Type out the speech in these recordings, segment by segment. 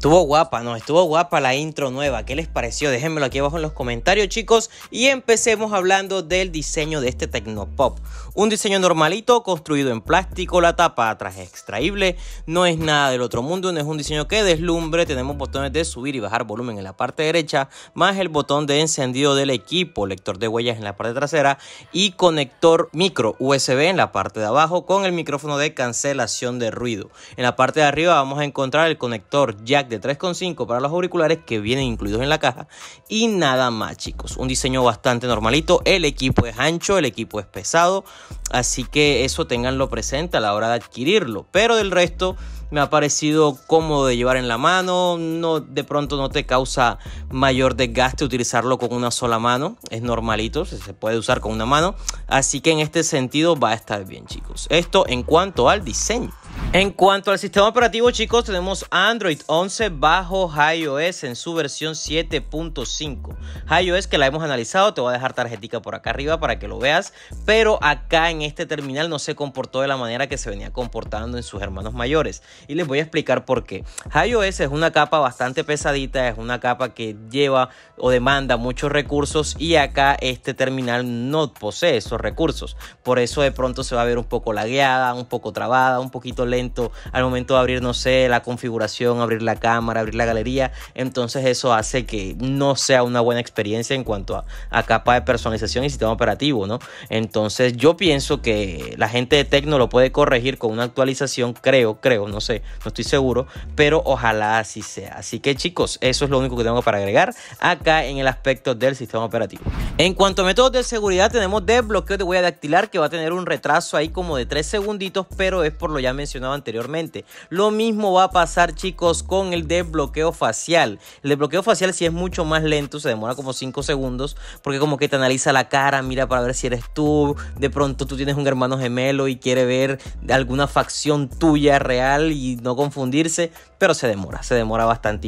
Estuvo guapa, ¿no? estuvo guapa la intro nueva. ¿Qué les pareció? Déjenmelo aquí abajo en los comentarios, chicos. Y empecemos hablando del diseño de este Tecnopop. Un diseño normalito, construido en plástico, la tapa atrás es extraíble. No es nada del otro mundo, no es un diseño que deslumbre. Tenemos botones de subir y bajar volumen en la parte derecha, más el botón de encendido del equipo, lector de huellas en la parte trasera y conector micro USB en la parte de abajo con el micrófono de cancelación de ruido. En la parte de arriba vamos a encontrar el conector jack de 3,5 para los auriculares que vienen incluidos en la caja y nada más chicos, un diseño bastante normalito, el equipo es ancho, el equipo es pesado, así que eso tenganlo presente a la hora de adquirirlo, pero del resto me ha parecido cómodo de llevar en la mano, no, de pronto no te causa mayor desgaste utilizarlo con una sola mano, es normalito, se puede usar con una mano, así que en este sentido va a estar bien chicos. Esto en cuanto al diseño. En cuanto al sistema operativo, chicos, tenemos Android 11 bajo iOS en su versión 7.5. iOS que la hemos analizado, te voy a dejar tarjetica por acá arriba para que lo veas, pero acá en este terminal no se comportó de la manera que se venía comportando en sus hermanos mayores. Y les voy a explicar por qué. iOS es una capa bastante pesadita, es una capa que lleva o demanda muchos recursos y acá este terminal no posee esos recursos. Por eso de pronto se va a ver un poco lagueada, un poco trabada, un poquito lenta al momento de abrir, no sé, la configuración, abrir la cámara, abrir la galería. Entonces eso hace que no sea una buena experiencia en cuanto a, capa de personalización y sistema operativo, ¿no? Entonces yo pienso que la gente de Tecno lo puede corregir con una actualización, creo, creo, no sé, no estoy seguro, pero ojalá así sea. Así que chicos, eso es lo único que tengo para agregar acá en el aspecto del sistema operativo. En cuanto a métodos de seguridad, tenemos desbloqueo de huella dactilar que va a tener un retraso ahí como de 3 segunditos, pero es por lo ya mencionado anteriormente. Lo mismo va a pasar chicos con el desbloqueo facial. El desbloqueo facial si es mucho más lento, se demora como 5 segundos porque como que te analiza la cara, mira para ver si eres tú, de pronto tú tienes un hermano gemelo y quiere ver alguna facción tuya real y no confundirse, pero se demora, se demora bastante.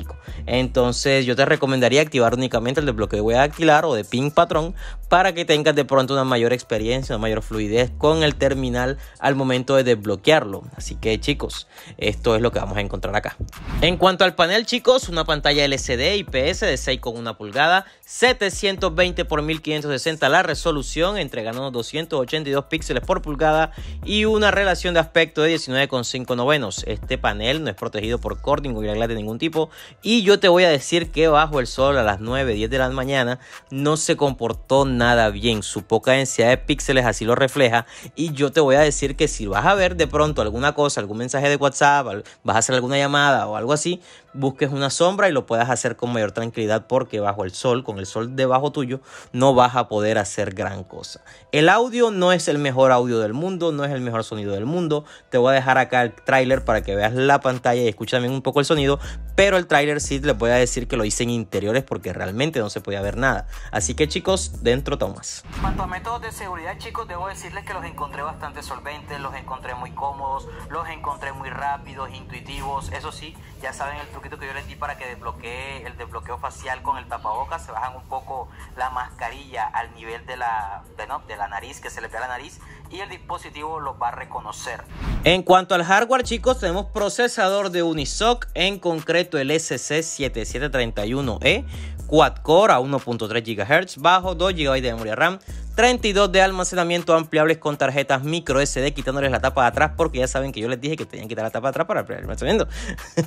Entonces yo te recomendaría activar únicamente el desbloqueo de alquilar o de ping patrón para que tengas de pronto una mayor experiencia, una mayor fluidez con el terminal al momento de desbloquearlo. Así que eh, chicos, esto es lo que vamos a encontrar acá. En cuanto al panel chicos, una pantalla LCD IPS de 6,1 pulgada, 720 x 1560 la resolución, unos 282 píxeles por pulgada y una relación de aspecto de 19,5 novenos. Este panel no es protegido por cording o glass de ningún tipo y yo te voy a decir que bajo el sol a las 9, 10 de la mañana no se comportó nada bien, su poca densidad de píxeles así lo refleja y yo te voy a decir que si vas a ver de pronto alguna cosa, algún mensaje de WhatsApp, vas a hacer alguna llamada o algo así, busques una sombra y lo puedas hacer con mayor tranquilidad porque bajo el sol, con el sol debajo tuyo, no vas a poder hacer gran cosa. El audio no es el mejor audio del mundo, no es el mejor sonido del mundo. Te voy a dejar acá el tráiler para que veas la pantalla y escuches también un poco el sonido, pero el tráiler sí les voy a decir que lo hice en interiores porque realmente no se podía ver nada. Así que chicos, dentro tomas. cuanto a métodos de seguridad, chicos, debo decirles que los encontré bastante solventes, los encontré muy cómodos, los encontré muy rápidos, intuitivos, eso sí, ya saben el truco que yo les di para que desbloquee el desbloqueo facial con el tapabocas, se bajan un poco la mascarilla al nivel de la, de, de la nariz, que se le ve la nariz, y el dispositivo los va a reconocer. En cuanto al hardware, chicos, tenemos procesador de Unisoc, en concreto el SC7731E, quad core a 1.3 GHz, bajo 2 GB de memoria RAM, 32 de almacenamiento ampliables con tarjetas micro SD, quitándoles la tapa de atrás, porque ya saben que yo les dije que tenían que quitar la tapa de atrás para ampliar el almacenamiento.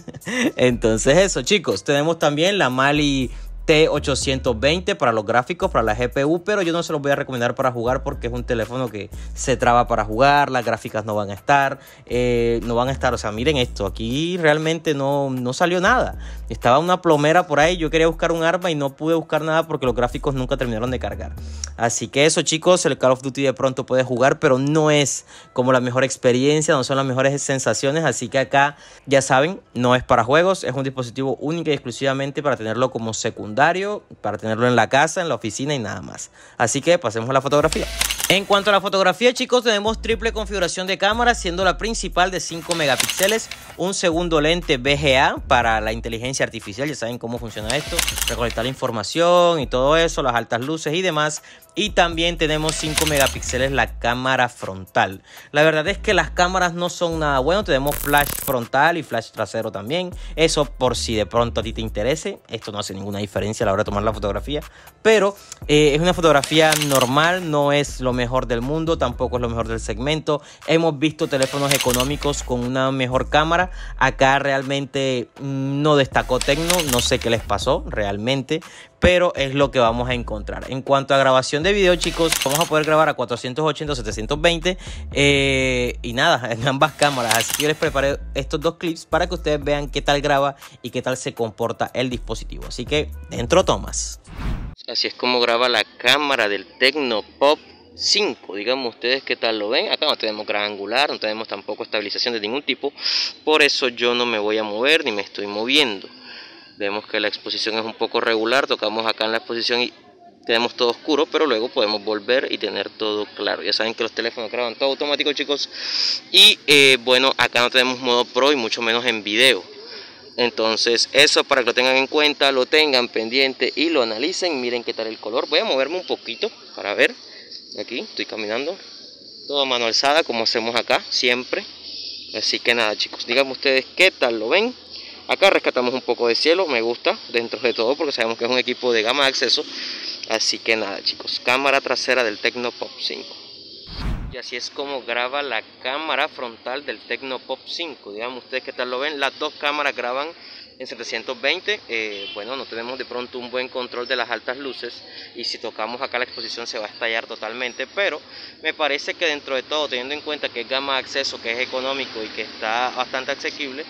Entonces, eso, chicos. Tenemos también la Mali T820 para los gráficos, para la GPU, pero yo no se los voy a recomendar para jugar porque es un teléfono que se traba para jugar, las gráficas no van a estar, eh, no van a estar, o sea, miren esto, aquí realmente no, no salió nada. Estaba una plomera por ahí, yo quería buscar un arma y no pude buscar nada porque los gráficos nunca terminaron de cargar. Así que eso chicos, el Call of Duty de pronto puede jugar, pero no es como la mejor experiencia, no son las mejores sensaciones, así que acá ya saben, no es para juegos, es un dispositivo único y exclusivamente para tenerlo como secundario, para tenerlo en la casa, en la oficina y nada más. Así que pasemos a la fotografía. En cuanto a la fotografía, chicos, tenemos triple configuración de cámara, siendo la principal de 5 megapíxeles, un segundo lente VGA para la inteligencia artificial, ya saben cómo funciona esto, recolectar la información y todo eso, las altas luces y demás. Y también tenemos 5 megapíxeles la cámara frontal. La verdad es que las cámaras no son nada bueno, tenemos flash frontal y flash trasero también. Eso por si de pronto a ti te interese, esto no hace ninguna diferencia a la hora de tomar la fotografía, pero eh, es una fotografía normal, no es lo mejor del mundo, tampoco es lo mejor del segmento. Hemos visto teléfonos económicos con una mejor cámara. Acá realmente mm, no destacó Tecno, no sé qué les pasó realmente, pero es lo que vamos a encontrar. En cuanto a grabación de video, chicos, vamos a poder grabar a 480, 720 eh, y nada, en ambas cámaras. Así que yo les preparé estos dos clips para que ustedes vean qué tal graba y qué tal se comporta el dispositivo. Así que dentro tomas. Así es como graba la cámara del Tecno Pop 5. digamos ustedes qué tal lo ven. Acá no tenemos gran angular, no tenemos tampoco estabilización de ningún tipo. Por eso yo no me voy a mover ni me estoy moviendo. Vemos que la exposición es un poco regular. Tocamos acá en la exposición y tenemos todo oscuro, pero luego podemos volver y tener todo claro. Ya saben que los teléfonos graban todo automático, chicos. Y eh, bueno, acá no tenemos modo pro y mucho menos en video. Entonces, eso para que lo tengan en cuenta, lo tengan pendiente y lo analicen. Miren qué tal el color. Voy a moverme un poquito para ver. Aquí estoy caminando. Todo mano alzada como hacemos acá siempre. Así que nada chicos, díganme ustedes qué tal lo ven. Acá rescatamos un poco de cielo, me gusta dentro de todo porque sabemos que es un equipo de gama de acceso. Así que nada chicos, cámara trasera del tecno pop 5 así es como graba la cámara frontal del Pop 5. Digamos ustedes que tal lo ven, las dos cámaras graban en 720. Eh, bueno, no tenemos de pronto un buen control de las altas luces y si tocamos acá la exposición se va a estallar totalmente. Pero me parece que dentro de todo, teniendo en cuenta que es gama de acceso, que es económico y que está bastante asequible,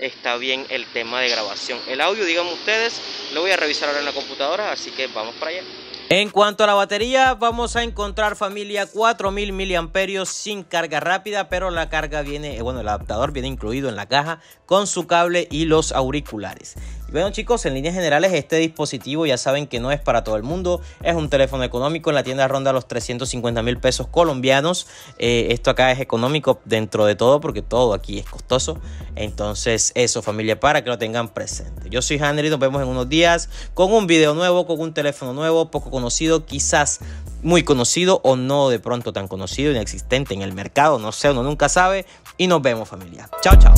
está bien el tema de grabación. El audio, digamos ustedes, lo voy a revisar ahora en la computadora, así que vamos para allá. En cuanto a la batería, vamos a encontrar familia 4000 miliamperios sin carga rápida, pero la carga viene, eh, bueno, el adaptador viene incluido en la caja con su cable y los auriculares. bueno chicos, en líneas generales este dispositivo ya saben que no es para todo el mundo, es un teléfono económico, en la tienda ronda los 350 mil pesos colombianos, eh, esto acá es económico dentro de todo porque todo aquí es costoso, entonces eso familia para que lo tengan presente. Yo soy Henry, nos vemos en unos días con un video nuevo, con un teléfono nuevo, poco conocido, quizás muy conocido o no de pronto tan conocido, inexistente en el mercado, no sé, uno nunca sabe. Y nos vemos familia. Chao, chao.